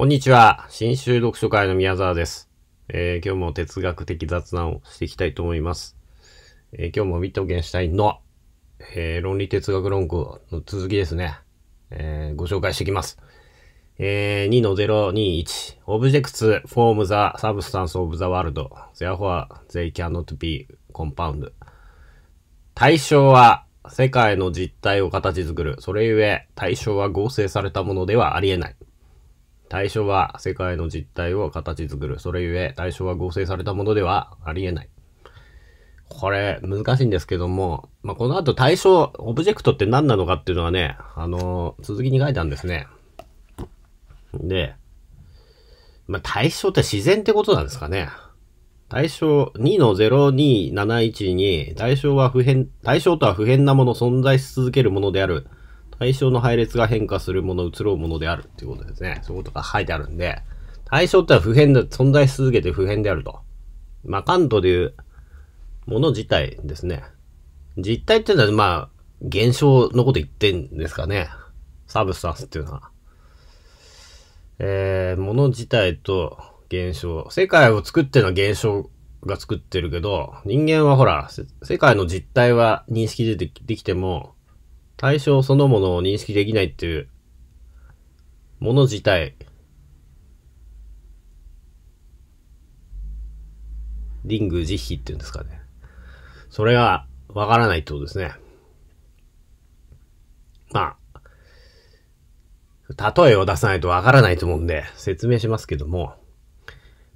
こんにちは。新州読書会の宮沢です、えー、今日も哲学的雑談をしていきたいと思います。えー、今日もウィットゲンシュタインの、えー、論理哲学論考の続きですね、えご紹介していきます。え2-021 Objects form the substance of the world. Therefore, they cannot be compound. 対象は世界の実態を形作る。それゆえ、対象は合成されたものではありえない。対象は世界の実態を形作る。それゆえ、対象は合成されたものではありえない。これ、難しいんですけども、まあ、この後対象、オブジェクトって何なのかっていうのはね、あのー、続きに書いたんですね。で、まあ、対象って自然ってことなんですかね。対象2の02712、対象は不変、対象とは不変なもの、存在し続けるものである。対象の配列が変化するもの、移ろうものであるっていうことですね。そういうことが書いてあるんで、対象ってのは普遍だ、存在し続けて普遍であると。まあ、関東でいうもの自体ですね。実体っていうのは、まあ、現象のこと言ってんですかね。サブスタンスっていうのは。えー、もの自体と現象。世界を作っての現象が作ってるけど、人間はほら、世界の実態は認識でできても、対象そのものを認識できないっていう、もの自体、リング慈悲っていうんですかね。それがわからないってことですね。まあ、例えを出さないとわからないと思うんで、説明しますけども、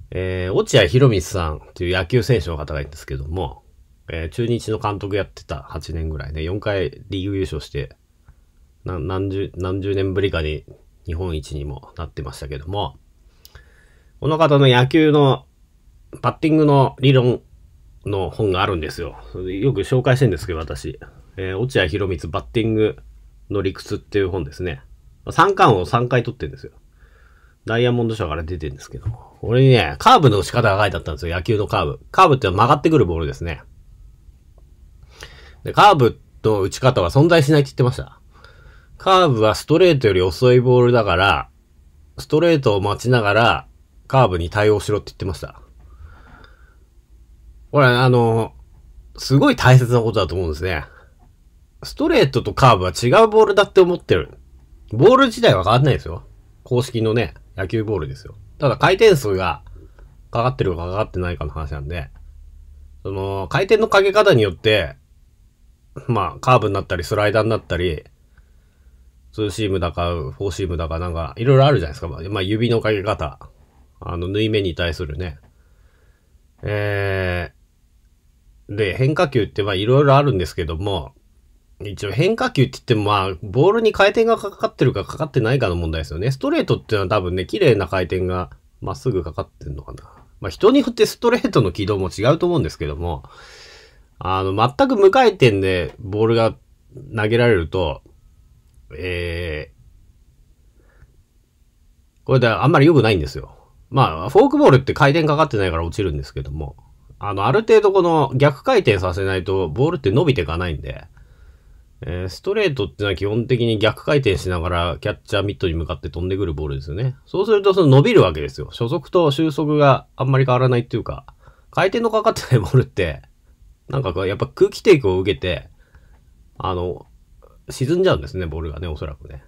えー、落合博満さんという野球選手の方がいるんですけども、えー、中日の監督やってた8年ぐらいね、4回リーグ優勝して、何十、何十年ぶりかに日本一にもなってましたけども、この方の野球のバッティングの理論の本があるんですよ。よく紹介してるんですけど、私。えー、落合博光バッティングの理屈っていう本ですね。3巻を3回取ってるんですよ。ダイヤモンド社から出てるんですけども。俺にね、カーブの仕方が書いてあったんですよ。野球のカーブ。カーブって曲がってくるボールですね。で、カーブの打ち方は存在しないって言ってました。カーブはストレートより遅いボールだから、ストレートを待ちながら、カーブに対応しろって言ってました。これ、あの、すごい大切なことだと思うんですね。ストレートとカーブは違うボールだって思ってる。ボール自体は変わんないですよ。公式のね、野球ボールですよ。ただ回転数がかかってるかかかってないかの話なんで、その、回転のかけ方によって、まあ、カーブになったり、スライダーになったり、ツーシームだか、フォーシームだか、なんか、いろいろあるじゃないですか。まあ、指のかけ方。あの、縫い目に対するね。えー、で、変化球って、まあ、いろいろあるんですけども、一応変化球って言っても、まあ、ボールに回転がかかってるかかかってないかの問題ですよね。ストレートっていうのは多分ね、綺麗な回転がまっすぐかかってんのかな。まあ、人によってストレートの軌道も違うと思うんですけども、あの、全く無回転でボールが投げられると、えー、これであんまり良くないんですよ。まあ、フォークボールって回転かかってないから落ちるんですけども、あの、ある程度この逆回転させないとボールって伸びていかないんで、えー、ストレートってのは基本的に逆回転しながらキャッチャーミットに向かって飛んでくるボールですよね。そうするとその伸びるわけですよ。初速と収束があんまり変わらないっていうか、回転のかかってないボールって、なんかこう、やっぱ空気抵抗を受けて、あの、沈んじゃうんですね、ボールがね、おそらくね。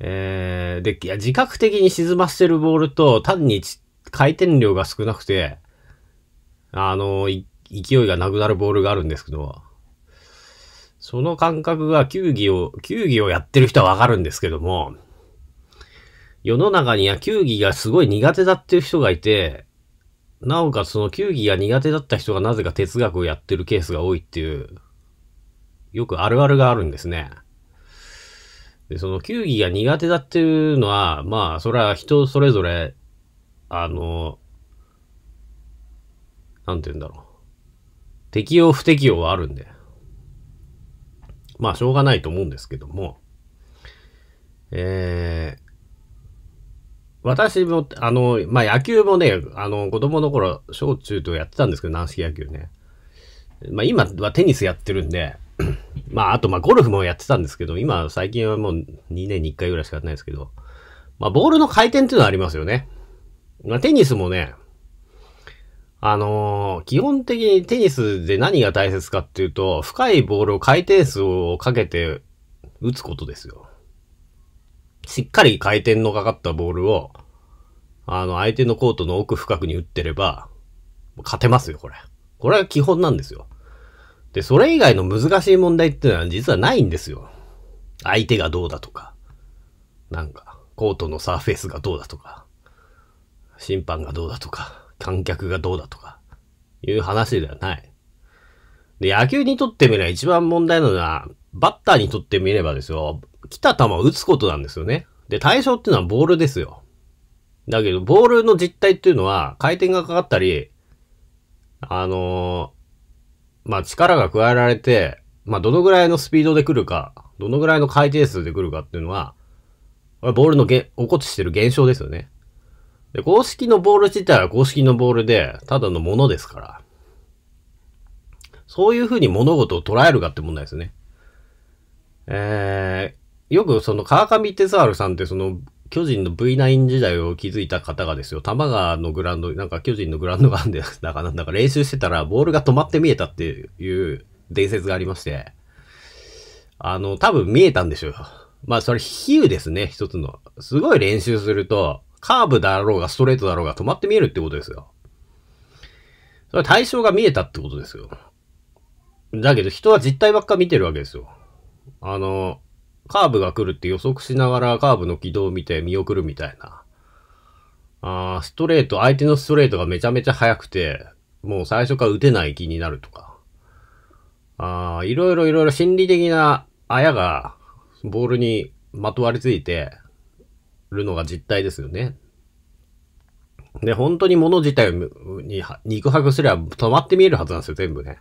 えー、で、いや、自覚的に沈ませてるボールと、単に回転量が少なくて、あの、勢いがなくなるボールがあるんですけど、その感覚が球技を、球技をやってる人はわかるんですけども、世の中には球技がすごい苦手だっていう人がいて、なおかつその球技が苦手だった人がなぜか哲学をやってるケースが多いっていう、よくあるあるがあるんですね。で、その球技が苦手だっていうのは、まあ、それは人それぞれ、あの、なんて言うんだろう。適用不適用はあるんで。まあ、しょうがないと思うんですけども。えー、私も、あの、まあ、野球もね、あの、子供の頃、小中とやってたんですけど、軟式野球ね。まあ、今はテニスやってるんで、まあ、あと、まゴルフもやってたんですけど、今、最近はもう2年に1回ぐらいしかやってないですけど、まあ、ボールの回転っていうのはありますよね。まあ、テニスもね、あのー、基本的にテニスで何が大切かっていうと、深いボールを回転数をかけて打つことですよ。しっかり回転のかかったボールを、あの、相手のコートの奥深くに打ってれば、勝てますよ、これ。これは基本なんですよ。で、それ以外の難しい問題っていうのは実はないんですよ。相手がどうだとか、なんか、コートのサーフェイスがどうだとか、審判がどうだとか、観客がどうだとか、いう話ではない。で、野球にとってみれば一番問題なのは、バッターにとってみればですよ、来た球を打つことなんですよね。で、対象っていうのはボールですよ。だけど、ボールの実態っていうのは、回転がかかったり、あのー、まあ、力が加えられて、まあ、どのぐらいのスピードで来るか、どのぐらいの回転数で来るかっていうのは、ボールのげ起こしてる現象ですよね。で、公式のボール自体は公式のボールで、ただのものですから。そういうふうに物事を捉えるかって問題ですね。えー、よくその川上哲治さんってその巨人の V9 時代を築いた方がですよ、多摩川のグラウンド、なんか巨人のグラウンドがあるんだかなんだか練習してたらボールが止まって見えたっていう伝説がありまして、あの、多分見えたんでしょう。まあそれ比喩ですね、一つの。すごい練習すると、カーブだろうがストレートだろうが止まって見えるってことですよ。それ対象が見えたってことですよ。だけど人は実態ばっか見てるわけですよ。あの、カーブが来るって予測しながらカーブの軌道を見て見送るみたいな。あストレート、相手のストレートがめちゃめちゃ速くて、もう最初から打てない気になるとか。ああ、いろいろいろいろ心理的なあやがボールにまとわりついてるのが実態ですよね。で、本当に物自体に肉薄すれば止まって見えるはずなんですよ、全部ね。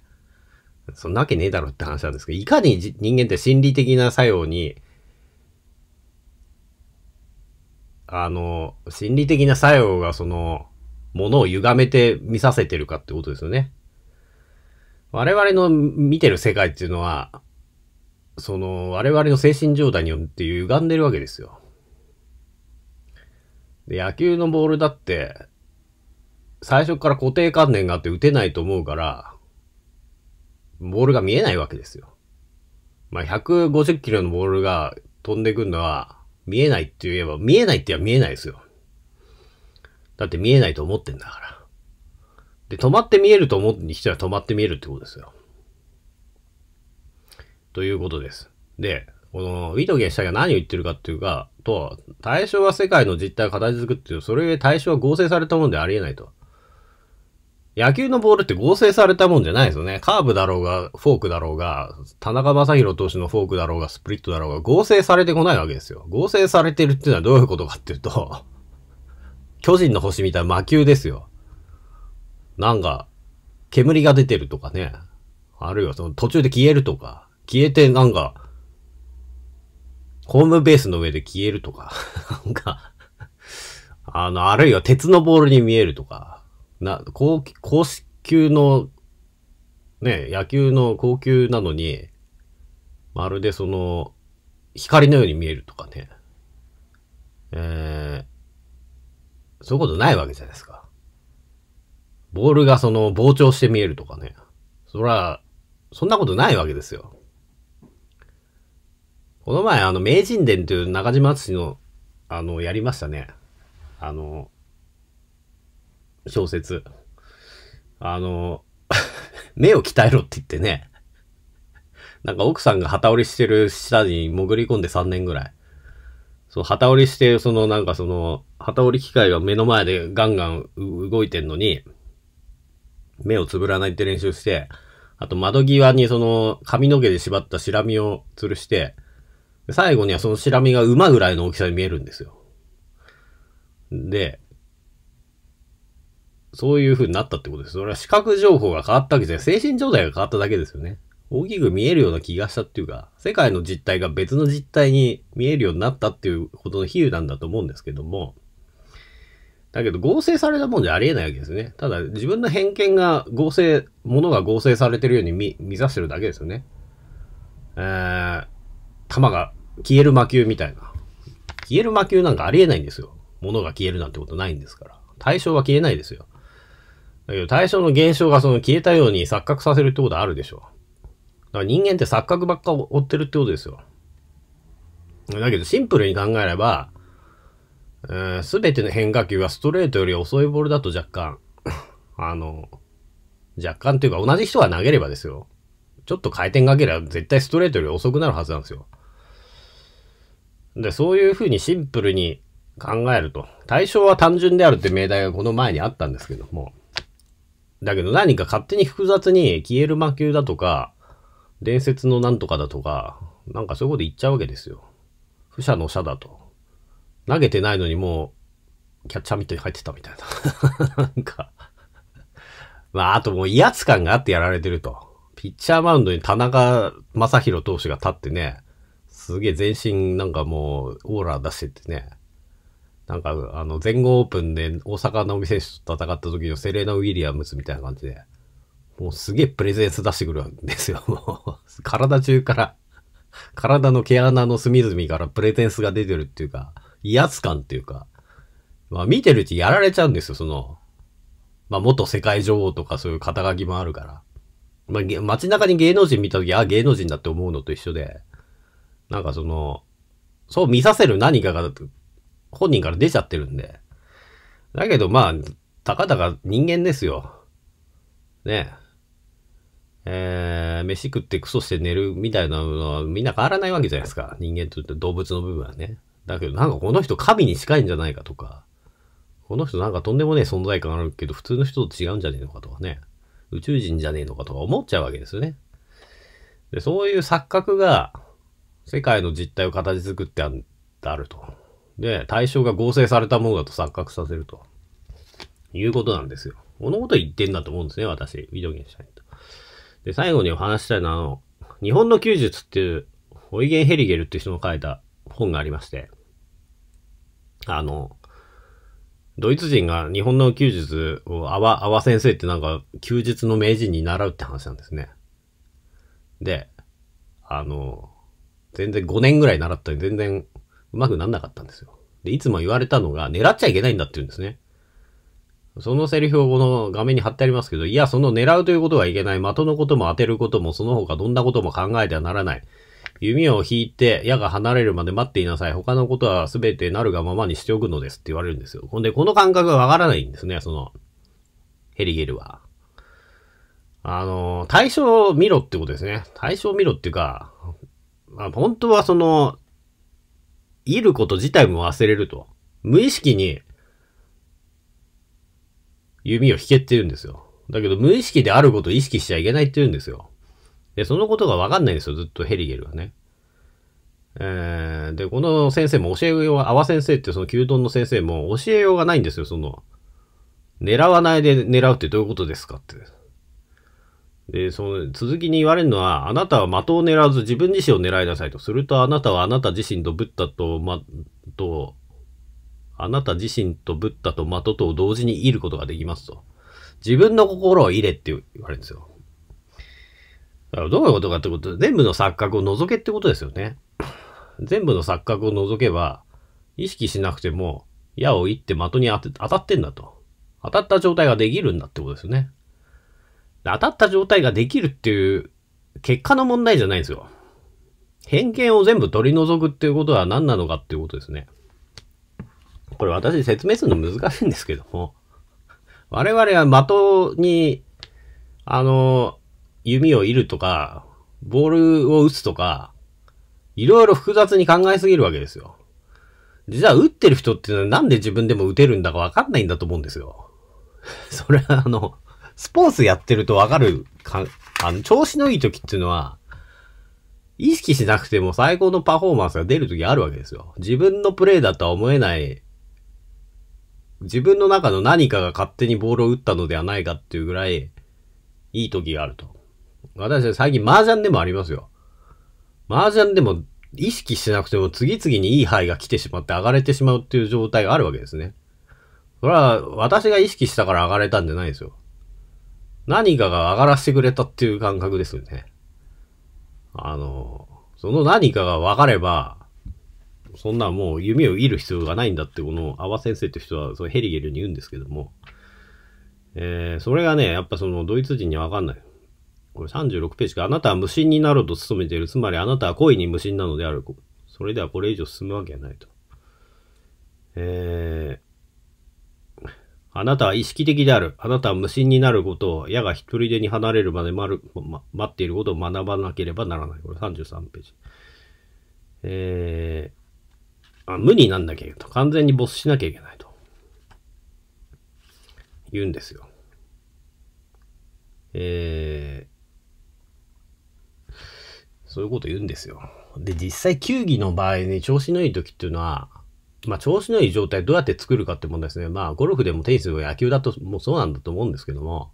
そんなわけねえだろって話なんですけど、いかに人間って心理的な作用に、あの、心理的な作用がその、ものを歪めて見させてるかってことですよね。我々の見てる世界っていうのは、その、我々の精神状態によって歪んでるわけですよ。で、野球のボールだって、最初から固定観念があって打てないと思うから、ボールが見えないわけですよ。まあ、150キロのボールが飛んでくるのは、見えないって言えば、見えないって言えば見えないですよ。だって見えないと思ってんだから。で、止まって見えると思うにしては止まって見えるってことですよ。ということです。で、この、ウィトゲンしが何を言ってるかっていうか、と、対象は世界の実態を形作っていう、それゆえ対象は合成されたものでありえないと。野球のボールって合成されたもんじゃないですよね。カーブだろうが、フォークだろうが、田中正宏投手のフォークだろうが、スプリットだろうが、合成されてこないわけですよ。合成されてるっていうのはどういうことかっていうと 巨人の星みたいな魔球ですよ。なんか、煙が出てるとかね。あるいはその途中で消えるとか。消えてなんか、ホームベースの上で消えるとか。なんか、あの、あるいは鉄のボールに見えるとか。な、高、高級の、ね、野球の高級なのに、まるでその、光のように見えるとかね。えー、そういうことないわけじゃないですか。ボールがその膨張して見えるとかね。そら、そんなことないわけですよ。この前、あの、名人伝という中島敦の、あの、やりましたね。あの、小説。あの、目を鍛えろって言ってね、なんか奥さんが旗折りしてる下に潜り込んで3年ぐらい。そう、旗折りして、そのなんかその、旗折り機械が目の前でガンガン動いてんのに、目をつぶらないって練習して、あと窓際にその髪の毛で縛ったシラミを吊るして、最後にはそのシラミが馬ぐらいの大きさに見えるんですよ。で、そういう風になったってことです。それは視覚情報が変わったわけじゃない。精神状態が変わっただけですよね。大きく見えるような気がしたっていうか、世界の実態が別の実態に見えるようになったっていうことの比喩なんだと思うんですけども、だけど合成されたもんじゃありえないわけですね。ただ自分の偏見が合成、ものが合成されてるように見、見さしてるだけですよね。えー、弾が消える魔球みたいな。消える魔球なんかありえないんですよ。物が消えるなんてことないんですから。対象は消えないですよ。だけど対象の現象がその消えたように錯覚させるってことあるでしょ。だから人間って錯覚ばっか追ってるってことですよ。だけどシンプルに考えれば、す、べ、ての変化球がストレートより遅いボールだと若干、あの、若干というか同じ人が投げればですよ。ちょっと回転かけりゃ絶対ストレートより遅くなるはずなんですよ。で、そういうふうにシンプルに考えると。対象は単純であるって命題がこの前にあったんですけども。だけど何か勝手に複雑に消える魔球だとか、伝説のなんとかだとか、なんかそういうこと言っちゃうわけですよ。不者の者だと。投げてないのにもう、キャッチャーミットに入ってたみたいな。なんかまあ、あともう威圧感があってやられてると。ピッチャーマウンドに田中正宏投手が立ってね、すげえ全身なんかもうオーラ出しててね、なんか、あの、全豪オープンで大阪のお店と戦った時のセレナ・ウィリアムズみたいな感じで、もうすげえプレゼンス出してくるんですよ。もう、体中から、体の毛穴の隅々からプレゼンスが出てるっていうか、威圧感っていうか、まあ見てるうちやられちゃうんですよ、その、まあ元世界女王とかそういう肩書きもあるから。まあ街中に芸能人見た時、あ、芸能人だって思うのと一緒で、なんかその、そう見させる何かが本人から出ちゃってるんで。だけどまあ、たかだか人間ですよ。ねえ。ー、飯食ってクソして寝るみたいなのはみんな変わらないわけじゃないですか。人間と動物の部分はね。だけどなんかこの人神に近いんじゃないかとか、この人なんかとんでもねえ存在感あるけど普通の人と違うんじゃねえのかとかね。宇宙人じゃねえのかとか思っちゃうわけですよね。で、そういう錯覚が世界の実態を形作ってあると。で、対象が合成されたものだと錯覚させると。いうことなんですよ。物事言ってんだと思うんですね、私。ビデオゲンしたいと。で、最後にお話したいのは、あの、日本の休術っていう、オイゲン・ヘリゲルっていう人の書いた本がありまして、あの、ドイツ人が日本の休日を、阿波、阿波先生ってなんか、休日の名人に習うって話なんですね。で、あの、全然5年ぐらい習ったのに全然うまくなんなかったんですよ。で、いつも言われたのが、狙っちゃいけないんだって言うんですね。そのセリフをこの画面に貼ってありますけど、いや、その狙うということはいけない。的のことも当てることも、その他どんなことも考えてはならない。弓を引いて矢が離れるまで待っていなさい。他のことは全てなるがままにしておくのですって言われるんですよ。ほんで、この感覚がわからないんですね、その、ヘリゲルは。あの、対象を見ろってことですね。対象を見ろっていうか、まあ、本当はその、いること自体も忘れると。無意識に、弓を引けって言うんですよ。だけど無意識であることを意識しちゃいけないって言うんですよ。で、そのことがわかんないんですよ、ずっとヘリゲルはね。えー、で、この先生も教えようが、阿波先生ってその急丼の先生も教えようがないんですよ、その。狙わないで狙うってどういうことですかって。で、その続きに言われるのは、あなたは的を狙わず自分自身を狙いなさいと。するとあなたはあなた自身とブッダと、ま、と、あなた自身とブッダと的と同時にいることができますと。自分の心を入れって言われるんですよ。だからどういうことかってこと全部の錯覚を除けってことですよね。全部の錯覚を除けば、意識しなくても、矢を射って的に当て当たってんだと。当たった状態ができるんだってことですよね。当たった状態ができるっていう結果の問題じゃないんですよ。偏見を全部取り除くっていうことは何なのかっていうことですね。これ私説明するの難しいんですけども、我々は的に、あの、弓を射るとか、ボールを打つとか、いろいろ複雑に考えすぎるわけですよ。実は打ってる人っていうのはなんで自分でも打てるんだかわかんないんだと思うんですよ。それはあの、スポーツやってるとわかるか、あの、調子のいい時っていうのは、意識しなくても最高のパフォーマンスが出る時あるわけですよ。自分のプレイだとは思えない、自分の中の何かが勝手にボールを打ったのではないかっていうぐらい、いい時があると。私は最近麻雀でもありますよ。麻雀でも意識しなくても次々にいい牌が来てしまって上がれてしまうっていう状態があるわけですね。それは私が意識したから上がれたんじゃないですよ。何かが上がらせてくれたっていう感覚ですよね。あの、その何かが分かれば、そんなもう夢を射る必要がないんだって、この阿波先生って人はそヘリゲルに言うんですけども、えー、それがね、やっぱそのドイツ人には分かんない。これ36ページか。あなたは無心になろうと努めている。つまりあなたは恋に無心なのである。それではこれ以上進むわけがないと。えーあなたは意識的である。あなたは無心になることを、矢が一人でに離れるまで待る、ま、待っていることを学ばなければならない。これ33ページ。えー、あ無になんなきゃいけないと。完全に没しなきゃいけないと。言うんですよ。えー、そういうこと言うんですよ。で、実際球技の場合ね、調子のいい時っていうのは、まあ、調子のいい状態どうやって作るかって問題ですね。まあ、ゴルフでもテニスでも野球だと、もうそうなんだと思うんですけども、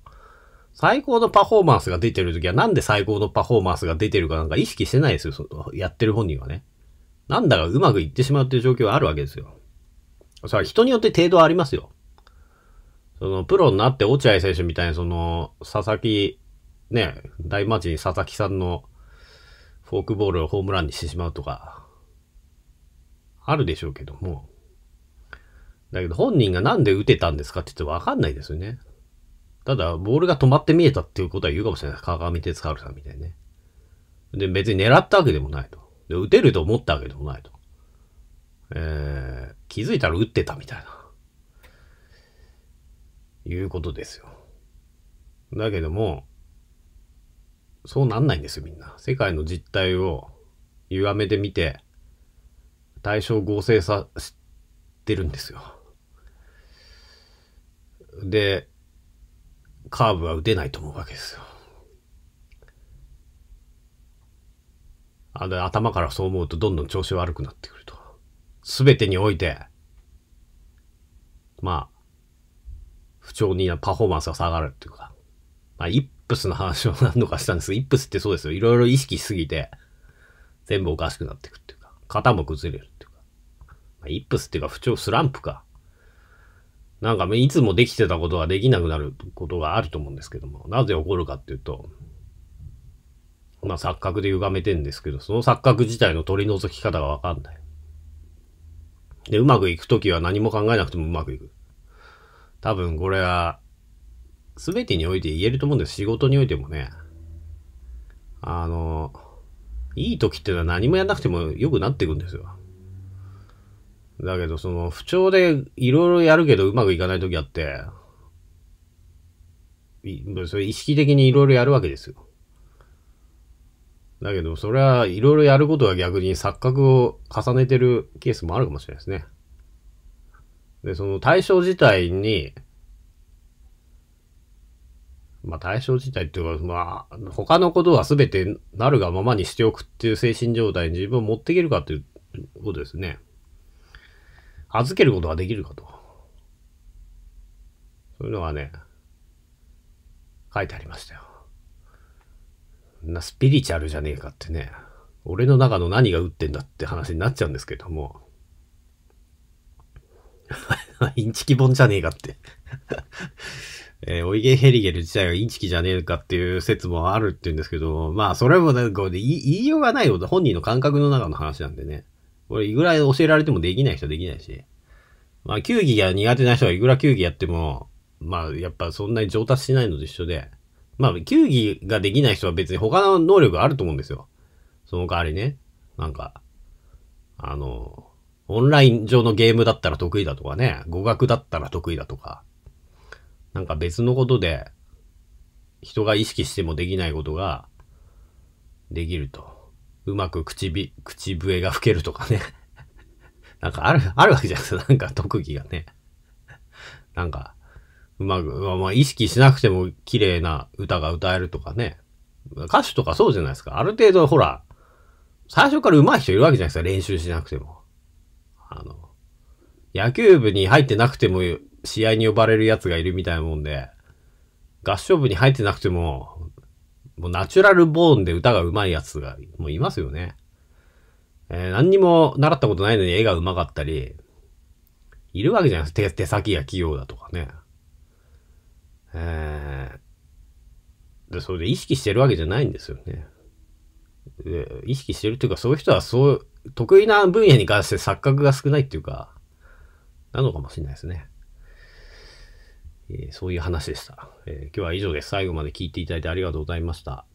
最高のパフォーマンスが出てるときは、なんで最高のパフォーマンスが出てるかなんか意識してないですよ、そのやってる本人はね。なんだかうまくいってしまうっていう状況はあるわけですよ。それは人によって程度はありますよ。その、プロになって落合選手みたいに、その、佐々木、ね、大町に佐々木さんのフォークボールをホームランにしてしまうとか、あるでしょうけども。だけど本人がなんで打てたんですかって言ってわかんないですよね。ただ、ボールが止まって見えたっていうことは言うかもしれない。川上哲治さんみたいにね。で、別に狙ったわけでもないと。で、打てると思ったわけでもないと。えー、気づいたら打ってたみたいな。いうことですよ。だけども、そうなんないんですよ、みんな。世界の実態を歪めてみて、対象合成させてるんですよ。で、カーブは打てないと思うわけですよ。あ頭からそう思うとどんどん調子悪くなってくると。すべてにおいて、まあ、不調になパフォーマンスが下がるっていうか。まあ、イップスの話を何度かしたんですど、イップスってそうですよ。いろいろ意識しすぎて、全部おかしくなっていくっていうか、型も崩れる。イップスっていうか不調、スランプか。なんか、いつもできてたことができなくなることがあると思うんですけども、なぜ起こるかっていうと、まあ錯覚で歪めてんですけど、その錯覚自体の取り除き方がわかんない。で、うまくいくときは何も考えなくてもうまくいく。多分これは、すべてにおいて言えると思うんです。仕事においてもね。あの、いい時ってのは何もやんなくても良くなっていくんですよ。だけど、その、不調でいろいろやるけどうまくいかない時あって、それ意識的にいろいろやるわけですよ。だけど、それはいろいろやることは逆に錯覚を重ねてるケースもあるかもしれないですね。で、その対象自体に、まあ対象自体っていうか、まあ、他のことは全てなるがままにしておくっていう精神状態に自分を持っていけるかっていうことですね。預けることができるかと。そういうのはね、書いてありましたよ。な、スピリチュアルじゃねえかってね、俺の中の何が打ってんだって話になっちゃうんですけども。インチキ本じゃねえかって えー、オイゲヘリゲル自体がインチキじゃねえかっていう説もあるって言うんですけど、まあそれもね、こう言いようがないよ、本人の感覚の中の話なんでね。これ、いくら教えられてもできない人はできないし。まあ、球技が苦手な人はいくら球技やっても、まあ、やっぱそんなに上達しないのと一緒で、まあ、球技ができない人は別に他の能力があると思うんですよ。その代わりね、なんか、あの、オンライン上のゲームだったら得意だとかね、語学だったら得意だとか、なんか別のことで、人が意識してもできないことが、できると。うまく口び、口笛が吹けるとかね。なんかある、あるわけじゃないですか。なんか特技がね。なんか、うまく、まあ意識しなくても綺麗な歌が歌えるとかね。歌手とかそうじゃないですか。ある程度ほら、最初から上手い人いるわけじゃないですか。練習しなくても。あの、野球部に入ってなくても試合に呼ばれる奴がいるみたいなもんで、合唱部に入ってなくても、もうナチュラルボーンで歌が上手いやつが、もういますよね。えー、何にも習ったことないのに絵が上手かったり、いるわけじゃないです手手先が器用だとかね。えー、で、それで意識してるわけじゃないんですよね。で意識してるっていうか、そういう人はそう、得意な分野に関して錯覚が少ないっていうか、なのかもしれないですね。えー、そういう話でした、えー、今日は以上です。最後まで聞いていただいてありがとうございました。